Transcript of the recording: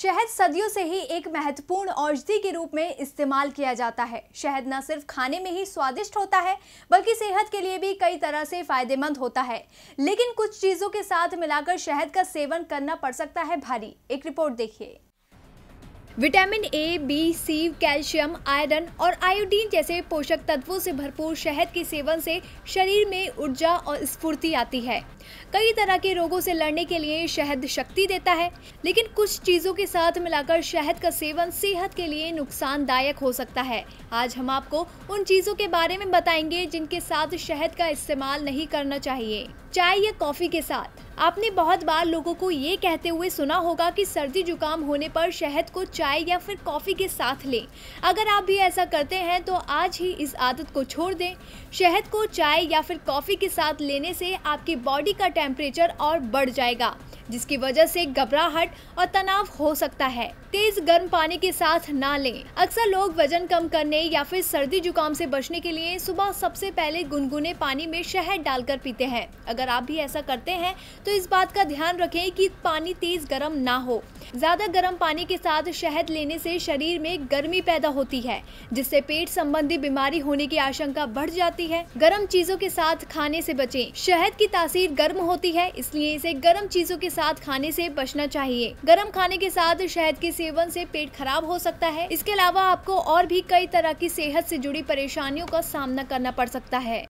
शहद सदियों से ही एक महत्वपूर्ण औषधि के रूप में इस्तेमाल किया जाता है शहद न सिर्फ खाने में ही स्वादिष्ट होता है बल्कि सेहत के लिए भी कई तरह से फायदेमंद होता है लेकिन कुछ चीज़ों के साथ मिलाकर शहद का सेवन करना पड़ सकता है भारी एक रिपोर्ट देखिए vitamin A B C calcium iron और आयोडीन जैसे पोषक तत्वों से भरपूर शहद के सेवन से शरीर में ऊर्जा और स्फूर्ति आती है कई तरह के रोगों से लड़ने के लिए शहद शक्ति देता है लेकिन कुछ चीज़ों के साथ मिलाकर शहद का सेवन सेहत के लिए नुकसानदायक हो सकता है आज हम आपको उन चीज़ों के बारे में बताएंगे जिनके साथ शहद का इस्तेमाल नहीं करना चाहिए चाय या कॉफ़ी के साथ आपने बहुत बार लोगों को ये कहते हुए सुना होगा कि सर्दी जुकाम होने पर शहद को चाय या फिर कॉफ़ी के साथ लें अगर आप भी ऐसा करते हैं तो आज ही इस आदत को छोड़ दें शहद को चाय या फिर कॉफ़ी के साथ लेने से आपकी बॉडी का टेम्परेचर और बढ़ जाएगा जिसकी वजह से घबराहट और तनाव हो सकता है तेज गर्म पानी के साथ ना लें अक्सर लोग वजन कम करने या फिर सर्दी जुकाम से बचने के लिए सुबह सबसे पहले गुनगुने पानी में शहद डालकर पीते हैं अगर आप भी ऐसा करते हैं तो इस बात का ध्यान रखें कि पानी तेज गर्म ना हो ज्यादा गर्म पानी के साथ शहद लेने से शरीर में गर्मी पैदा होती है जिससे पेट संबंधी बीमारी होने की आशंका बढ़ जाती है गर्म चीजों के साथ खाने से बचें शहद की तासीर गर्म होती है इसलिए इसे गर्म चीजों के साथ साथ खाने से बचना चाहिए गर्म खाने के साथ शहद के सेवन से पेट खराब हो सकता है इसके अलावा आपको और भी कई तरह की सेहत से जुड़ी परेशानियों का सामना करना पड़ सकता है